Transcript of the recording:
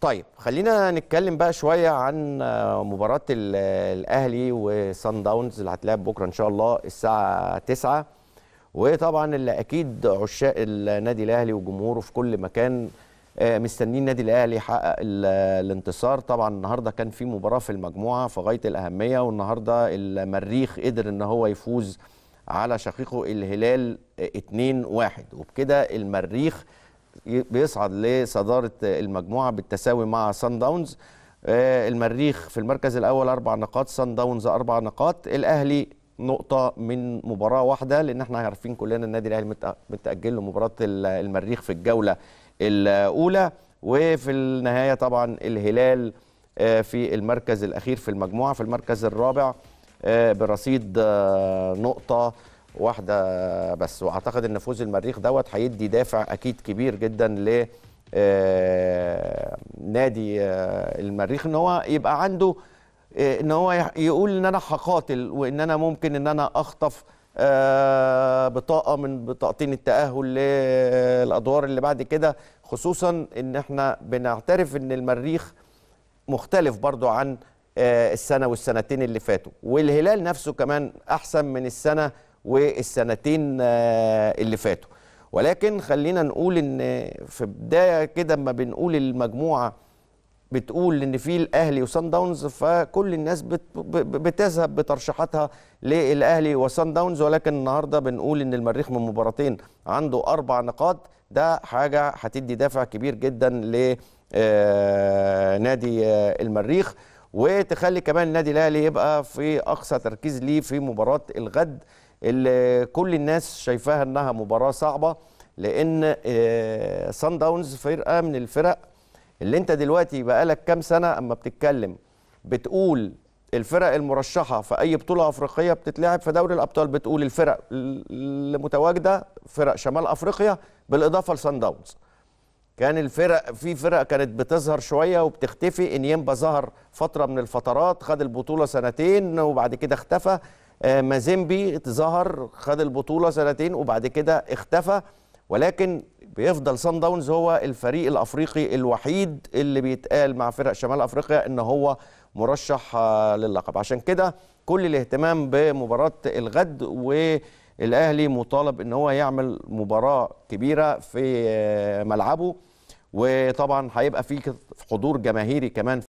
طيب خلينا نتكلم بقى شويه عن آه، مباراه الاهلي وصن داونز اللي هتلعب بكره ان شاء الله الساعه 9 وطبعا اللي اكيد عشاق النادي الاهلي وجمهوره في كل مكان آه، مستنيين النادي الاهلي يحقق الانتصار طبعا النهارده كان في مباراه في المجموعه في غايه الاهميه والنهارده المريخ قدر ان هو يفوز على شقيقه الهلال 2-1 وبكده المريخ بيصعد لصداره المجموعه بالتساوي مع سان آه، داونز المريخ في المركز الاول اربع نقاط سان داونز اربع نقاط الاهلي نقطة من مباراة واحدة لأن احنا عارفين كلنا النادي الأهلي متأجل له مباراة المريخ في الجولة الأولى وفي النهاية طبعا الهلال آه، في المركز الأخير في المجموعة في المركز الرابع آه، برصيد نقطة واحده بس واعتقد ان فوز المريخ دوت هيدي دافع اكيد كبير جدا ل آه، نادي آه، المريخ ان هو يبقى عنده آه، ان هو يقول ان انا هقاتل وان انا ممكن ان انا اخطف بطاقه من بطاقتين التاهل للادوار اللي بعد كده خصوصا ان احنا بنعترف ان المريخ مختلف برضو عن السنه والسنتين اللي فاتوا والهلال نفسه كمان احسن من السنه والسنتين آه، اللي فاتوا ولكن خلينا نقول ان في بدايه كده اما بنقول المجموعه بتقول ان في الاهلي وسان داونز فكل الناس بتذهب بترشيحاتها للاهلي وسان داونز ولكن النهارده بنقول ان المريخ من مباراتين عنده اربع نقاط ده حاجه هتدي دافع كبير جدا لنادي آه، آه، المريخ وتخلي كمان النادي الاهلي يبقى في اقصى تركيز ليه في مباراه الغد اللي كل الناس شايفاها انها مباراه صعبه لان سان آه، داونز فرقه من الفرق اللي انت دلوقتي بقالك كام سنه اما بتتكلم بتقول الفرق المرشحه في اي بطوله افريقيه بتتلعب في دوري الابطال بتقول الفرق اللي متواجده فرق شمال افريقيا بالاضافه لسان داونز كان الفرق في فرق كانت بتظهر شويه وبتختفي انيمبا ظهر فتره من الفترات خد البطوله سنتين وبعد كده اختفى آه، مازيمبي ظهر خد البطوله سنتين وبعد كده اختفى ولكن بيفضل سان داونز هو الفريق الافريقي الوحيد اللي بيتقال مع فرق شمال افريقيا ان هو مرشح آه، للقب عشان كده كل الاهتمام بمباراه الغد والاهلي مطالب ان هو يعمل مباراه كبيره في آه، ملعبه وطبعا هيبقى في حضور جماهيري كمان